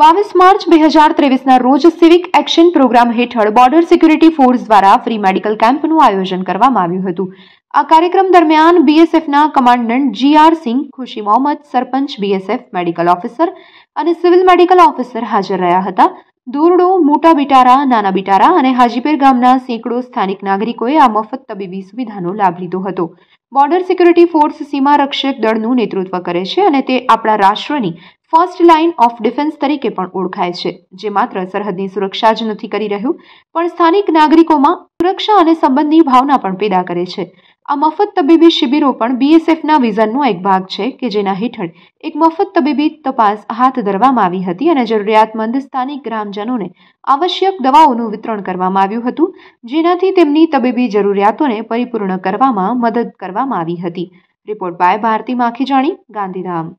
બાવીસ માર્ચ બે હજાર ત્રેવીસના રોજ સિવિક એક્શન પ્રોગ્રામ હેઠળ બોર્ડર સિક્યુરિટી ફોર્સ દ્વારા ફ્રી મેડિકલ કેમ્પનું આયોજન કરવામાં આવ્યું હતું આ કાર્યક્રમ દરમિયાન બીએસએફના કમાન્ડન્ટ જી R Singh Khushi Mohammad sarpanch BSF medical officer અને સિવિલ મેડિકલ ઓફિસર હાજર રહ્યા હતા દોરડો મોટા બિટારા નાના બિટારા અને હાજીપીર ગામના સેંકડો સ્થાનિક નાગરિકોએ આ મફત તબીબી સુવિધાનો લાભ લીધો હતો બોર્ડર સિક્યુરિટી ફોર્સ સીમા રક્ષક દળનું નેતૃત્વ કરે છે અને તે આપણા રાષ્ટ્રની ફર્સ્ટ લાઇન ઓફ ડિફેન્સ તરીકે પણ ઓળખાય છે જે માત્ર સરહદની સુરક્ષા જ નથી કરી રહ્યું પણ સ્થાનિક નાગરિકોમાં સુરક્ષા અને સંબંધની ભાવના પણ પેદા કરે છે આ મફત તબીબી શિબિરો પણ બીએસએફના વિઝનનો એક ભાગ છે કે જેના હેઠળ એક મફત તબીબી તપાસ હાથ ધરવામાં આવી હતી અને જરૂરિયાતમંદ સ્થાનિક ગ્રામજનોને આવશ્યક દવાઓનું વિતરણ કરવામાં આવ્યું હતું જેનાથી તેમની તબીબી જરૂરિયાતોને પરિપૂર્ણ કરવામાં મદદ કરવામાં આવી હતી રિપોર્ટ બાય ભારતી માખીજાણી ગાંધીધામ